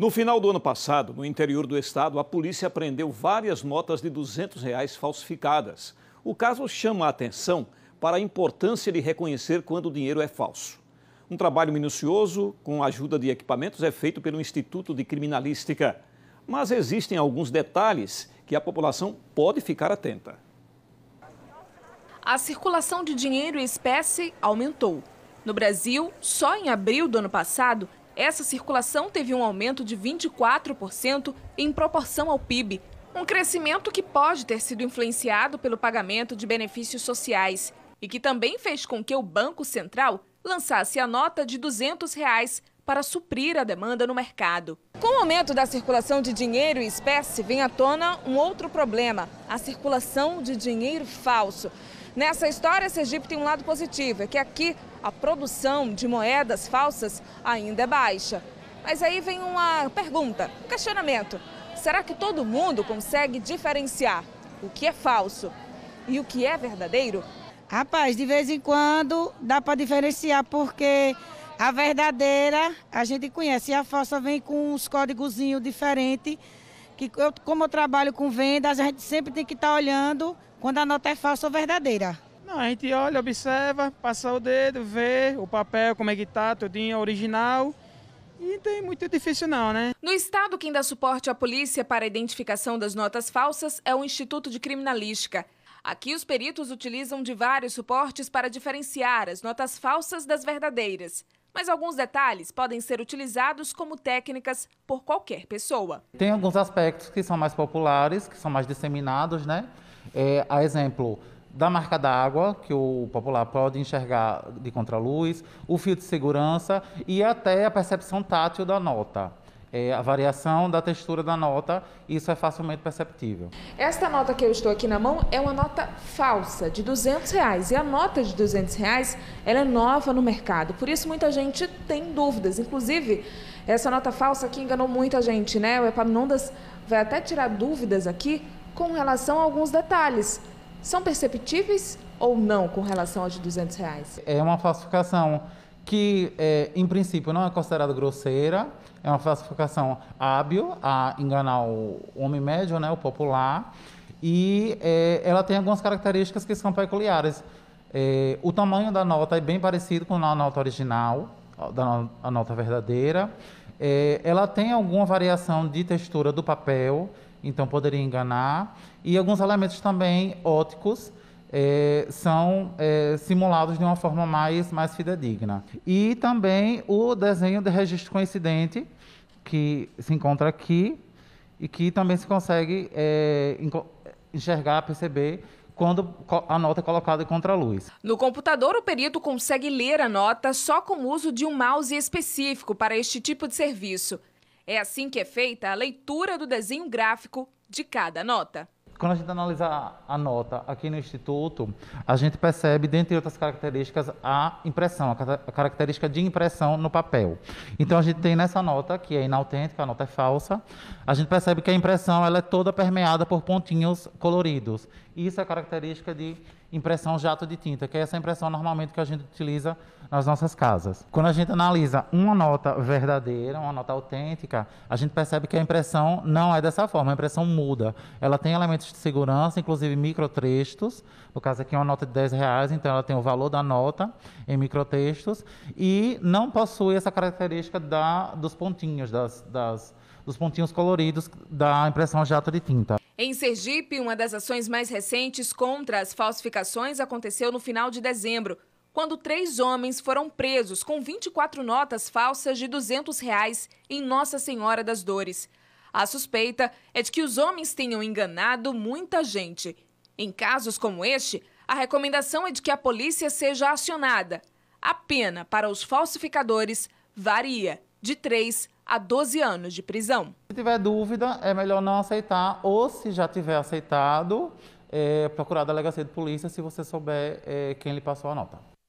No final do ano passado, no interior do estado, a polícia apreendeu várias notas de 200 reais falsificadas. O caso chama a atenção para a importância de reconhecer quando o dinheiro é falso. Um trabalho minucioso, com a ajuda de equipamentos, é feito pelo Instituto de Criminalística. Mas existem alguns detalhes que a população pode ficar atenta. A circulação de dinheiro e espécie aumentou. No Brasil, só em abril do ano passado, essa circulação teve um aumento de 24% em proporção ao PIB, um crescimento que pode ter sido influenciado pelo pagamento de benefícios sociais e que também fez com que o Banco Central lançasse a nota de R$ 200 reais para suprir a demanda no mercado. Com o aumento da circulação de dinheiro e espécie, vem à tona um outro problema, a circulação de dinheiro falso. Nessa história, Sergipe tem um lado positivo, é que aqui a produção de moedas falsas ainda é baixa. Mas aí vem uma pergunta, um questionamento. Será que todo mundo consegue diferenciar o que é falso e o que é verdadeiro? Rapaz, de vez em quando dá para diferenciar, porque a verdadeira a gente conhece e a falsa vem com uns códigozinhos diferentes. Que eu, como eu trabalho com vendas, a gente sempre tem que estar tá olhando quando a nota é falsa ou verdadeira. Não, a gente olha, observa, passa o dedo, vê o papel, como é que tá, tudinho original. E não muito difícil não, né? No estado, quem dá suporte à polícia para a identificação das notas falsas é o Instituto de Criminalística. Aqui, os peritos utilizam de vários suportes para diferenciar as notas falsas das verdadeiras. Mas alguns detalhes podem ser utilizados como técnicas por qualquer pessoa. Tem alguns aspectos que são mais populares, que são mais disseminados, né? É, a exemplo, da marca d'água, que o popular pode enxergar de contraluz, o fio de segurança e até a percepção tátil da nota. É, a variação da textura da nota, isso é facilmente perceptível. Esta nota que eu estou aqui na mão é uma nota falsa, de 200 reais. E a nota de 200 reais, ela é nova no mercado, por isso muita gente tem dúvidas. Inclusive, essa nota falsa que enganou muita gente, né? O Epaminondas vai até tirar dúvidas aqui com relação a alguns detalhes são perceptíveis ou não com relação aos de 200 reais? É uma falsificação que, é, em princípio, não é considerada grosseira, é uma falsificação hábil a enganar o homem médio, né, o popular, e é, ela tem algumas características que são peculiares. É, o tamanho da nota é bem parecido com a nota original, da a nota verdadeira. É, ela tem alguma variação de textura do papel, então poderia enganar. E alguns elementos também óticos é, são é, simulados de uma forma mais, mais fidedigna. E também o desenho de registro coincidente, que se encontra aqui e que também se consegue é, enxergar, perceber quando a nota é colocada contra a luz. No computador, o perito consegue ler a nota só com o uso de um mouse específico para este tipo de serviço. É assim que é feita a leitura do desenho gráfico de cada nota quando a gente analisa a nota aqui no Instituto, a gente percebe, dentre outras características, a impressão, a característica de impressão no papel. Então, a gente tem nessa nota, que é inautêntica, a nota é falsa, a gente percebe que a impressão ela é toda permeada por pontinhos coloridos. Isso é característica de impressão jato de tinta, que é essa impressão normalmente que a gente utiliza nas nossas casas. Quando a gente analisa uma nota verdadeira, uma nota autêntica, a gente percebe que a impressão não é dessa forma, a impressão muda. Ela tem elementos de segurança, inclusive microtextos. No caso aqui é uma nota de 10 reais, então ela tem o valor da nota em microtextos e não possui essa característica da, dos pontinhos, das, das, dos pontinhos coloridos da impressão jato de tinta. Em Sergipe, uma das ações mais recentes contra as falsificações aconteceu no final de dezembro, quando três homens foram presos com 24 notas falsas de R$ 200 reais em Nossa Senhora das Dores. A suspeita é de que os homens tenham enganado muita gente. Em casos como este, a recomendação é de que a polícia seja acionada. A pena para os falsificadores varia de 3 a 12 anos de prisão. Se tiver dúvida, é melhor não aceitar, ou se já tiver aceitado, é, procurar a delegacia de polícia se você souber é, quem lhe passou a nota.